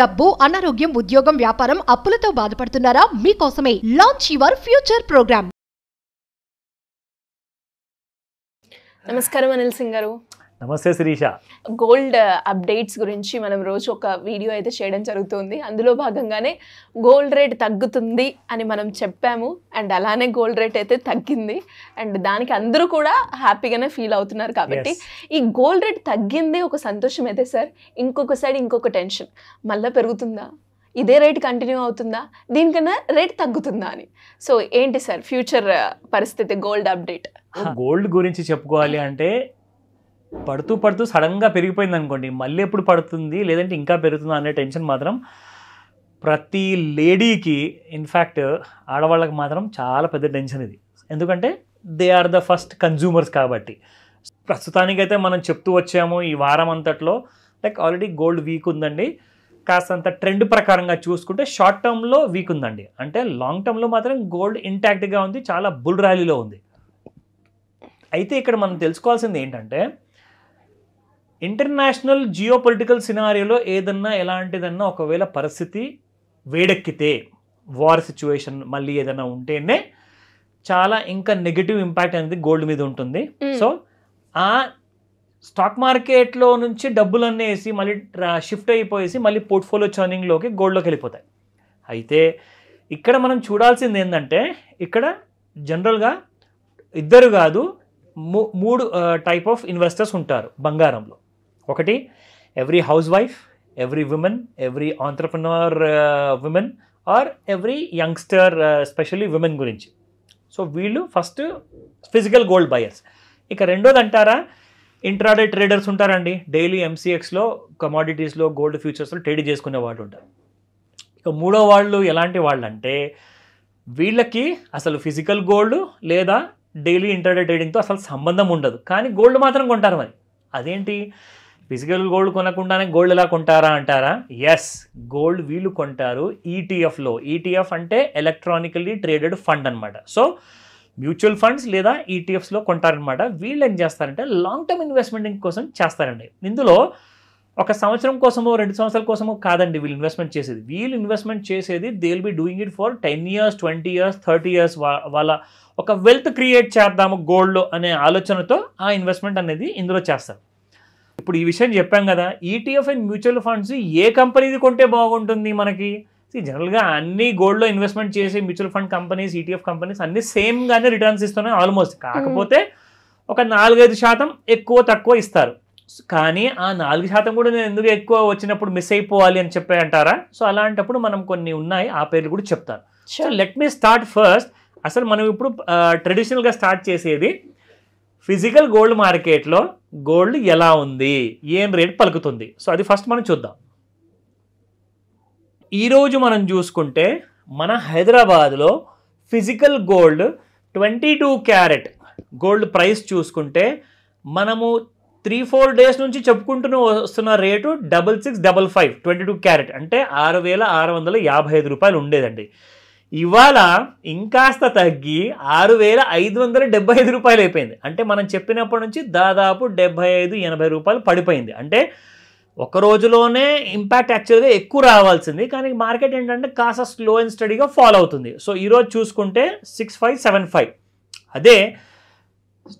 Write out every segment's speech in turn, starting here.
డబ్బు అనారోగ్యం ఉద్యోగం వ్యాపారం అప్పులతో బాధపడుతున్నారా మీకోసమే లాంచ్ యువర్ ఫ్యూచర్ ప్రోగ్రామ్ నమస్కారం అనిల్ సింగ్ గారు నమస్తే శిరీష గోల్డ్ అప్డేట్స్ గురించి మనం రోజు ఒక వీడియో అయితే చేయడం జరుగుతుంది అందులో భాగంగానే గోల్డ్ రేట్ తగ్గుతుంది అని మనం చెప్పాము అండ్ అలానే గోల్డ్ రేట్ అయితే తగ్గింది అండ్ దానికి అందరూ కూడా హ్యాపీగానే ఫీల్ అవుతున్నారు కాబట్టి ఈ గోల్డ్ రేట్ తగ్గింది ఒక సంతోషం అయితే సార్ ఇంకొక సైడ్ ఇంకొక టెన్షన్ మళ్ళీ పెరుగుతుందా ఇదే రేట్ కంటిన్యూ అవుతుందా దీనికన్నా రేట్ తగ్గుతుందా అని సో ఏంటి సార్ ఫ్యూచర్ పరిస్థితి గోల్డ్ అప్డేట్ గోల్డ్ గురించి చెప్పుకోవాలి అంటే పడుతూ పడుతూ సడన్గా పెరిగిపోయింది అనుకోండి మళ్ళీ ఎప్పుడు పడుతుంది లేదంటే ఇంకా పెరుగుతుందా అనే టెన్షన్ మాత్రం ప్రతి లేడీకి ఇన్ఫ్యాక్ట్ ఆడవాళ్ళకి మాత్రం చాలా పెద్ద టెన్షన్ ఇది ఎందుకంటే they are the first consumers కాబట్టి ప్రస్తుతానికైతే మనం చెప్తూ వచ్చాము ఈ వారం అంతట్లో లైక్ ఆల్రెడీ గోల్డ్ వీక్ ఉందండి కాస్తంత ట్రెండ్ ప్రకారంగా చూసుకుంటే షార్ట్ టర్మ్లో వీక్ ఉందండి అంటే లాంగ్ టర్మ్లో మాత్రం గోల్డ్ ఇంటాక్ట్గా ఉంది చాలా బుల్ ర్యాలీలో ఉంది అయితే ఇక్కడ మనం తెలుసుకోవాల్సింది ఏంటంటే ఇంటర్నేషనల్ జియో పొలిటికల్ సినారియోలో ఏదన్నా ఎలాంటిదన్నా ఒకవేళ పరిస్థితి వేడెక్కితే వార్ సిచ్యువేషన్ మళ్ళీ ఏదైనా ఉంటేనే చాలా ఇంకా నెగిటివ్ ఇంపాక్ట్ అనేది గోల్డ్ మీద ఉంటుంది సో ఆ స్టాక్ మార్కెట్లో నుంచి డబ్బులు వేసి మళ్ళీ షిఫ్ట్ అయిపోయేసి మళ్ళీ పోర్ట్ఫోలియో చర్నింగ్లోకి గోల్డ్లోకి వెళ్ళిపోతాయి అయితే ఇక్కడ మనం చూడాల్సింది ఏంటంటే ఇక్కడ జనరల్గా ఇద్దరు కాదు మూడు టైప్ ఆఫ్ ఇన్వెస్టర్స్ ఉంటారు బంగారంలో ఒకటి every housewife every women every entrepreneur women or every youngster specially women గురించి సో వీళ్ళు ఫస్ట్ ఫిజికల్ గోల్డ్ బయర్స్ ఇక రెండోది అంటారా ఇంట్రాడే ట్రేడర్స్ ఉంటారండి డైలీ ఎంసీఎక్స్లో కమాడిటీస్లో గోల్డ్ ఫ్యూచర్స్లో ట్రేడ్ చేసుకునే వాళ్ళు ఉంటారు ఇక మూడో వాళ్ళు ఎలాంటి వాళ్ళు అంటే వీళ్ళకి అసలు ఫిజికల్ గోల్డ్ లేదా డైలీ ఇంటర్డే ట్రేడింగ్తో అసలు సంబంధం ఉండదు కానీ గోల్డ్ మాత్రం కొంటారు మరి అదేంటి ఫిజికల్ గోల్డ్ కొనకుండానే గోల్డ్ ఎలా కొంటారా అంటారా ఎస్ గోల్డ్ వీళ్ళు కొంటారు ఈటీఎఫ్లో e ఈటీఎఫ్ e అంటే ఎలక్ట్రానికల్లీ ట్రేడెడ్ ఫండ్ అనమాట సో మ్యూచువల్ ఫండ్స్ లేదా ఈటీఎఫ్స్లో e కొంటారనమాట వీళ్ళు ఏం చేస్తారంటే లాంగ్ టర్మ్ ఇన్వెస్ట్మెంట్ కోసం చేస్తారండి ఇందులో ఒక సంవత్సరం కోసమో రెండు సంవత్సరాల కోసమో కాదండి వీళ్ళు ఇన్వెస్ట్మెంట్ చేసేది వీళ్ళు ఇన్వెస్ట్మెంట్ చేసేది they will be doing it for ten years twenty years thirty years వాళ్ళ ఒక వెల్త్ క్రియేట్ చేద్దాము గోల్డ్ అనే ఆలోచనతో ఆ ఇన్వెస్ట్మెంట్ అనేది ఇందులో చేస్తారు ఇప్పుడు ఈ విషయం చెప్పాం కదా ఈటీఎఫ్ అండ్ మ్యూచువల్ ఫండ్స్ ఏ కంపెనీది కొంటే బాగుంటుంది మనకి జనరల్గా అన్ని గోల్డ్లో ఇన్వెస్ట్మెంట్ చేసే mutual fund companies ETF companies అన్ని సేమ్గానే రిటర్న్స్ ఇస్తున్నాయి ఆల్మోస్ట్ కాకపోతే ఒక నాలుగైదు శాతం ఎక్కువ తక్కువ ఇస్తారు కానీ ఆ నాలుగు శాతం కూడా నేను ఎందుకు ఎక్కువ వచ్చినప్పుడు మిస్ అయిపోవాలి అని చెప్పి అంటారా సో అలాంటప్పుడు మనం కొన్ని ఉన్నాయి ఆ పేర్లు కూడా చెప్తాను so let me start first అసలు మనం ఇప్పుడు ట్రెడిషనల్గా స్టార్ట్ చేసేది ఫిజికల్ గోల్డ్ మార్కెట్లో గోల్డ్ ఎలా ఉంది ఏం రేట్ పలుకుతుంది సో అది ఫస్ట్ మనం చూద్దాం ఈరోజు మనం చూసుకుంటే మన హైదరాబాద్లో physical gold twenty two carat gold price చూసుకుంటే మనము త్రీ ఫోర్ డేస్ నుంచి చెప్పుకుంటూ వస్తున్న rate double six double five twenty two carat అంటే ఆరు వేల ఆరు వందల యాభై ఐదు రూపాయలు ఉండేదండి ఇవాళ ఇంకాస్త తగ్గి ఆరు వేల ఐదు వందల డెబ్బై ఐదు రూపాయలు అయిపోయింది అంటే మనం చెప్పినప్పటి నుంచి దాదాపు డెబ్బై ఐదు ఎనభై రూపాయలు పడిపోయింది అంటే ఒక రోజులోనే ఇంపాక్ట్ యాక్చువల్గా ఎక్కువ రావాల్సింది కానీ మార్కెట్ ఏంటంటే కాస్త స్లో అండ్ స్టడీగా ఫాలో అవుతుంది సో ఈరోజు చూసుకుంటే సిక్స్ ఫైవ్ సెవెన్ ఫైవ్ అదే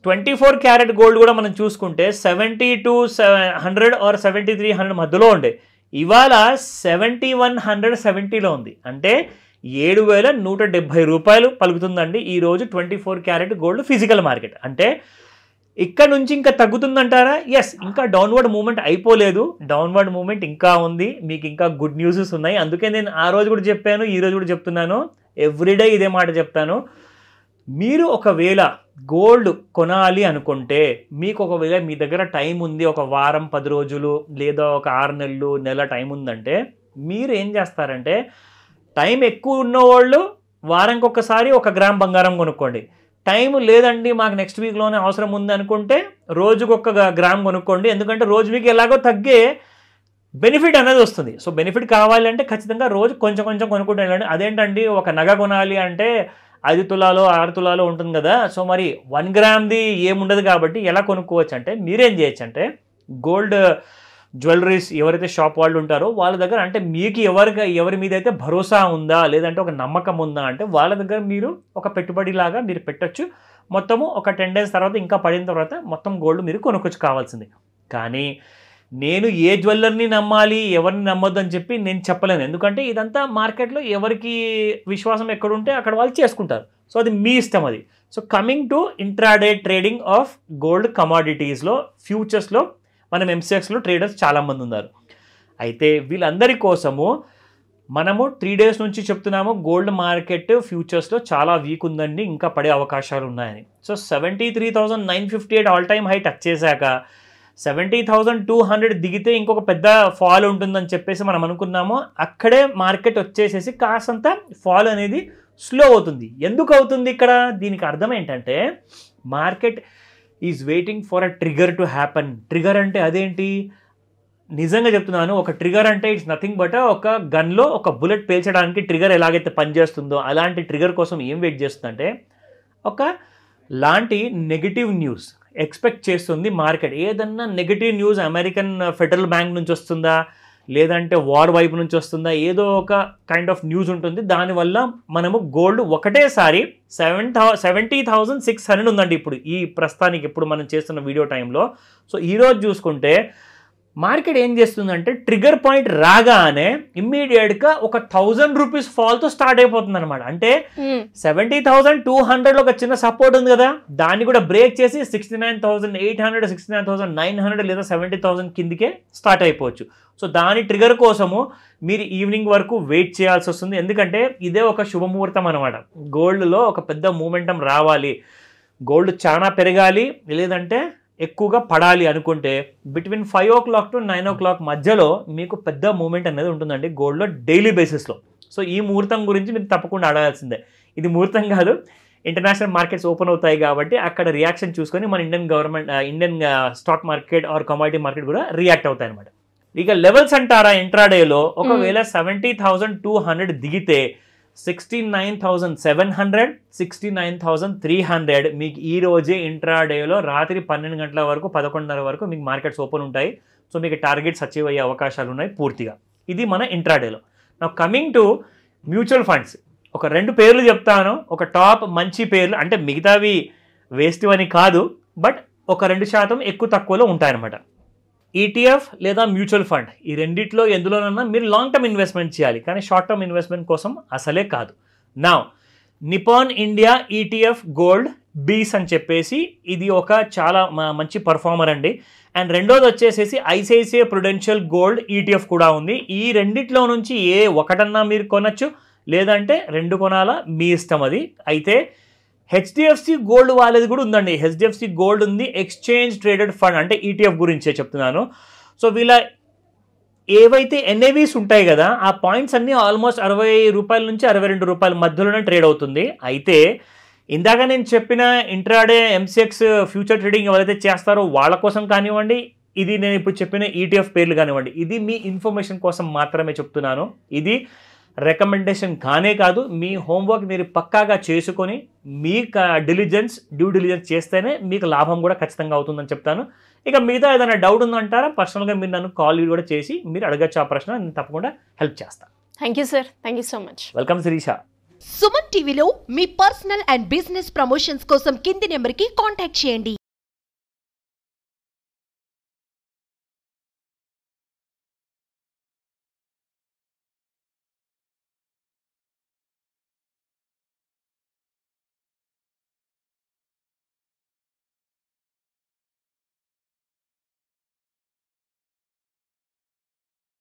ట్వంటీ ఫోర్ క్యారెట్ గోల్డ్ కూడా మనం చూసుకుంటే seventy two seven hundred or seventy three hundred మధ్యలో ఉండే ఇవాళ సెవెంటీ వన్ హండ్రెడ్ సెవెంటీలో ఉంది అంటే ఏడు వేల నూట డెబ్భై రూపాయలు పలుకుతుందండి ఈరోజు twenty four carat gold physical market అంటే ఇక్కడ నుంచి ఇంకా తగ్గుతుందంటారా ఎస్ ఇంకా డౌన్వర్డ్ మూమెంట్ అయిపోలేదు డౌన్వర్డ్ మూమెంట్ ఇంకా ఉంది మీకు ఇంకా గుడ్ న్యూసెస్ ఉన్నాయి అందుకే నేను ఆ రోజు కూడా చెప్పాను ఈ రోజు కూడా చెప్తున్నాను ఎవ్రీడే ఇదే మాట చెప్తాను మీరు ఒకవేళ గోల్డ్ కొనాలి అనుకుంటే మీకు ఒకవేళ మీ దగ్గర టైం ఉంది ఒక వారం పది రోజులు లేదా ఒక ఆరు నెలలు నెల టైం ఉందంటే మీరు ఏం చేస్తారంటే టైం ఎక్కువ ఉన్నవాళ్ళు వారానికి ఒక గ్రామ్ బంగారం కొనుక్కోండి టైం లేదండి మాకు నెక్స్ట్ వీక్లోనే అవసరం ఉంది అనుకుంటే రోజుకు ఒక్క గ్రామ్ కొనుక్కోండి ఎందుకంటే రోజు మీకు ఎలాగో తగ్గే బెనిఫిట్ అనేది వస్తుంది సో బెనిఫిట్ కావాలంటే ఖచ్చితంగా రోజు కొంచెం కొంచెం కొనుక్కుంటే వెళ్ళండి అదేంటండి ఒక నగ కొనాలి అంటే ఐదు తులాలో ఆరు తులాలో ఉంటుంది కదా సో మరి వన్ గ్రామ్ది ఏముండదు కాబట్టి ఎలా కొనుక్కోవచ్చు అంటే మీరేం చేయొచ్చు అంటే గోల్డ్ జ్యువెలరీస్ ఎవరైతే షాప్ వాళ్ళు ఉంటారో వాళ్ళ దగ్గర అంటే మీకు ఎవరికి ఎవరి మీద అయితే భరోసా ఉందా లేదంటే ఒక నమ్మకం ఉందా అంటే వాళ్ళ దగ్గర మీరు ఒక పెట్టుబడిలాగా మీరు పెట్టచ్చు మొత్తము ఒక టెన్ డేస్ తర్వాత ఇంకా పడిన తర్వాత మొత్తం గోల్డ్ మీరు కొనుక్కొచ్చు కావాల్సింది కానీ నేను ఏ జ్యువెలర్ని నమ్మాలి ఎవరిని నమ్మొద్దు అని చెప్పి నేను చెప్పలేను ఎందుకంటే ఇదంతా మార్కెట్లో ఎవరికి విశ్వాసం ఎక్కడుంటే అక్కడ వాళ్ళు చేసుకుంటారు సో అది మీ ఇష్టం అది so coming to intraday trading of gold కమాడిటీస్లో ఫ్యూచర్స్లో మనం ఎంసీఎక్స్లో ట్రేడర్స్ చాలామంది ఉన్నారు అయితే వీళ్ళందరి కోసము మనము త్రీ డేస్ నుంచి చెప్తున్నాము గోల్డ్ మార్కెట్ ఫ్యూచర్స్లో చాలా వీక్ ఉందండి ఇంకా పడే అవకాశాలు ఉన్నాయని so seventy three thousand nine fifty eight all time high touch చేశాక సెవెంటీ థౌజండ్ టూ హండ్రెడ్ దిగితే ఇంకొక పెద్ద ఫాల్ ఉంటుందని చెప్పేసి మనం అనుకున్నాము అక్కడే మార్కెట్ వచ్చేసేసి కాసంత ఫాల్ అనేది స్లో అవుతుంది ఎందుకు అవుతుంది ఇక్కడ దీనికి అర్థం ఏంటంటే market is waiting for a trigger to happen trigger అంటే అదేంటి నిజంగా చెప్తున్నాను ఒక ట్రిగర్ అంటే ఇట్స్ నథింగ్ బట్ ఒక గన్లో ఒక బుల్లెట్ పేల్చడానికి ట్రిగర్ ఎలాగైతే పనిచేస్తుందో అలాంటి ట్రిగర్ కోసం ఏం వెయిట్ చేస్తుందంటే ఒక లాంటి నెగిటివ్ న్యూస్ ఎక్స్పెక్ట్ చేస్తుంది మార్కెట్ ఏదన్నా negative news American federal bank నుంచి వస్తుందా లేదంటే వార్ వైపు నుంచి వస్తుందా ఏదో ఒక కైండ్ ఆఫ్ న్యూస్ ఉంటుంది దానివల్ల మనము గోల్డ్ ఒకటేసారి seven thou seventy thousand six hundred ఉందండి ఇప్పుడు ఈ ప్రస్తుతానికి ఇప్పుడు మనం చేస్తున్న వీడియో టైంలో సో ఈరోజు చూసుకుంటే మార్కెట్ ఏం చేస్తుందంటే ట్రిగర్ పాయింట్ రాగానే ఇమ్మీడియట్గా ఒక థౌజండ్ రూపీస్ ఫాల్తో స్టార్ట్ అయిపోతుంది అనమాట అంటే సెవెంటీ థౌసండ్ టూ హండ్రెడ్ ఒక చిన్న సపోర్ట్ ఉంది కదా దాన్ని కూడా బ్రేక్ చేసి sixty nine thousand eight hundred sixty nine thousand nine hundred లేదా సెవెంటీ థౌసండ్ కిందకే స్టార్ట్ అయిపోవచ్చు సో దాని ట్రిగర్ కోసము మీరు ఈవినింగ్ వరకు వెయిట్ చేయాల్సి వస్తుంది ఎందుకంటే ఇదే ఒక శుభముహూర్తం అనమాట గోల్డ్లో ఒక పెద్ద మూమెంటం రావాలి గోల్డ్ చాలా పెరగాలి లేదంటే ఎక్కువగా పడాలి అనుకుంటే between five o'clock to nine o'clock మధ్యలో మీకు పెద్ద మూమెంట్ అనేది ఉంటుందండి గోల్డ్లో డైలీ బేసిస్లో సో ఈ ముహూర్తం గురించి మీరు తప్పకుండా అడగాల్సిందే ఇది ముహూర్తం కాదు ఇంటర్నేషనల్ మార్కెట్స్ ఓపెన్ అవుతాయి కాబట్టి అక్కడ రియాక్షన్ చూసుకొని మన Indian government Indian stock market or commodity market కూడా రియాక్ట్ అవుతాయి అనమాట ఇక లెవెల్స్ అంటారా ఇంట్రాడేలో ఒకవేళ సెవెంటీ థౌసండ్ టూ హండ్రెడ్ దిగితే సిక్స్టీ మీకు ఈ రోజే ఇంట్రాడేలో రాత్రి పన్నెండు గంటల వరకు పదకొండున్నర వరకు మీకు మార్కెట్స్ ఓపెన్ ఉంటాయి సో మీకు టార్గెట్స్ అచీవ్ అయ్యే అవకాశాలు ఉన్నాయి పూర్తిగా ఇది మన ఇంట్రాడేలో నా కమింగ్ టు మ్యూచువల్ ఫండ్స్ ఒక రెండు పేర్లు చెప్తాను ఒక టాప్ మంచి పేర్లు అంటే మిగతావి వేస్ట్ అని కాదు బట్ ఒక రెండు శాతం ఎక్కువ తక్కువలో ఉంటాయన్నమాట ఈటీఎఫ్ e లేదా మ్యూచువల్ ఫండ్ ఈ రెండిట్లో ఎందులోనన్నా మీరు లాంగ్ టర్మ్ ఇన్వెస్ట్మెంట్ చేయాలి కానీ షార్ట్ టర్మ్ ఇన్వెస్ట్మెంట్ కోసం అసలే కాదు నా నిపాన్ ఇండియా ఈటీఎఫ్ గోల్డ్ బీస్ అని చెప్పేసి ఇది ఒక చాలా మంచి పర్ఫార్మర్ అండి అండ్ రెండోది వచ్చేసేసి ఐసిఐసిఐ ప్రుడెన్షియల్ గోల్డ్ ఈటీఎఫ్ కూడా ఉంది ఈ రెండిట్లో నుంచి ఏ ఒకటన్నా మీరు కొనొచ్చు లేదంటే రెండు కొనాలా మీ ఇష్టం అది అయితే హెచ్డిఎఫ్సి గోల్డ్ వాలేజ్ కూడా ఉందండి హెచ్డిఎఫ్సి గోల్డ్ ఉంది ఎక్స్చేంజ్ ట్రేడెడ్ ఫండ్ అంటే ఈటీఎఫ్ గురించే చెప్తున్నాను సో వీళ్ళ ఏవైతే ఎన్ఏవీస్ ఉంటాయి కదా ఆ పాయింట్స్ అన్నీ ఆల్మోస్ట్ అరవై రూపాయల నుంచి అరవై రెండు రూపాయల మధ్యలోనే ట్రేడ్ అవుతుంది అయితే ఇందాక నేను చెప్పిన ఇంట్రాడే ఎంసీఎక్స్ ఫ్యూచర్ ట్రేడింగ్ ఎవరైతే చేస్తారో వాళ్ళ కోసం కానివ్వండి ఇది నేను ఇప్పుడు చెప్పిన ఈటీఎఫ్ పేర్లు కానివ్వండి ఇది మీ ఇన్ఫర్మేషన్ కోసం మాత్రమే చెప్తున్నాను ఇది రికమెండేషన్ కానే కాదు మీ హోంవర్క్ మీరు పక్కాగా చేసుకొని మీ డిలిజెన్స్ డ్యూ డిలిజెన్స్ చేస్తేనే మీకు లాభం కూడా ఖచ్చితంగా అవుతుందని చెప్తాను ఇక మిగతా ఏదైనా డౌట్ ఉందంటారా పర్సనల్గా మీరు నన్ను కాల్ కూడా చేసి మీరు అడగచ్చు ఆ ప్రశ్న నేను తప్పకుండా హెల్ప్ చేస్తాను thank you sir thank you so much welcome Shirisha Suman టీవీలో మీ పర్సనల్ అండ్ బిజినెస్ ప్రమోషన్స్ కోసం కింది నెంబర్కి కాంటాక్ట్ చేయండి